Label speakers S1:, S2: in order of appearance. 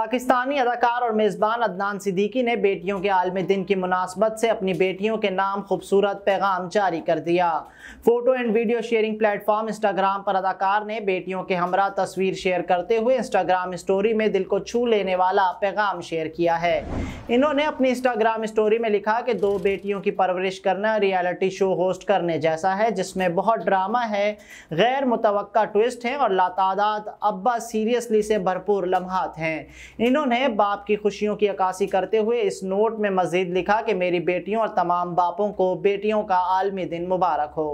S1: पाकिस्तानी अदाकार और मेज़बान अदनान सिद्दीकी ने बेटियों के आलमी दिन की मुनासबत से अपनी बेटियों के नाम खूबसूरत पैगाम जारी कर दिया photo and video sharing platform Instagram पर अदाकार ने बेटियों के हमरा तस्वीर शेयर करते हुए इंस्टाग्राम स्टोरी में दिल को छू लेने वाला पैगाम शेयर किया है इन्होंने अपनी इंस्टाग्राम स्टोरी में लिखा कि दो बेटियों की परवरिश करना रियलिटी शो होस्ट करने जैसा है जिसमें बहुत ड्रामा है गैर मुतव ट्विस्ट हैं और लातादाद अब्बा सीरियसली से भरपूर लम्हात हैं इन्होंने बाप की खुशियों की अक्सी करते हुए इस नोट में मज़ीद लिखा कि मेरी बेटियों और तमाम बापों को बेटियों का आलमी दिन मुबारक हो